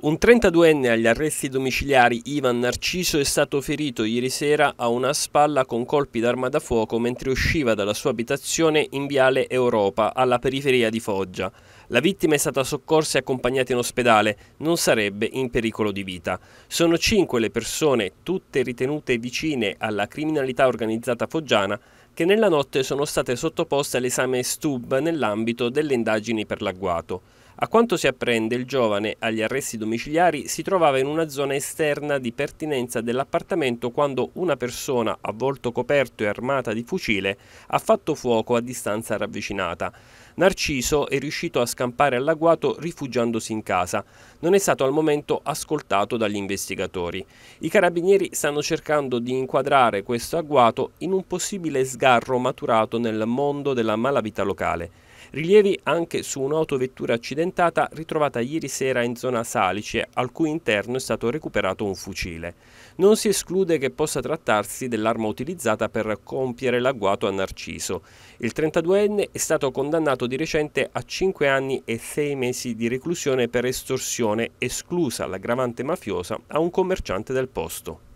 Un 32enne agli arresti domiciliari Ivan Narciso è stato ferito ieri sera a una spalla con colpi d'arma da fuoco mentre usciva dalla sua abitazione in Viale Europa, alla periferia di Foggia. La vittima è stata soccorsa e accompagnata in ospedale, non sarebbe in pericolo di vita. Sono cinque le persone, tutte ritenute vicine alla criminalità organizzata foggiana, che nella notte sono state sottoposte all'esame STUB nell'ambito delle indagini per l'agguato. A quanto si apprende, il giovane agli arresti domiciliari si trovava in una zona esterna di pertinenza dell'appartamento quando una persona a volto coperto e armata di fucile ha fatto fuoco a distanza ravvicinata. Narciso è riuscito a scampare all'agguato rifugiandosi in casa. Non è stato al momento ascoltato dagli investigatori. I carabinieri stanno cercando di inquadrare questo agguato in un possibile sgarro maturato nel mondo della malavita locale. Rilievi anche su un'autovettura accidentata ritrovata ieri sera in zona Salice, al cui interno è stato recuperato un fucile. Non si esclude che possa trattarsi dell'arma utilizzata per compiere l'agguato a Narciso. Il 32enne è stato condannato di recente a 5 anni e 6 mesi di reclusione per estorsione, esclusa l'aggravante mafiosa a un commerciante del posto.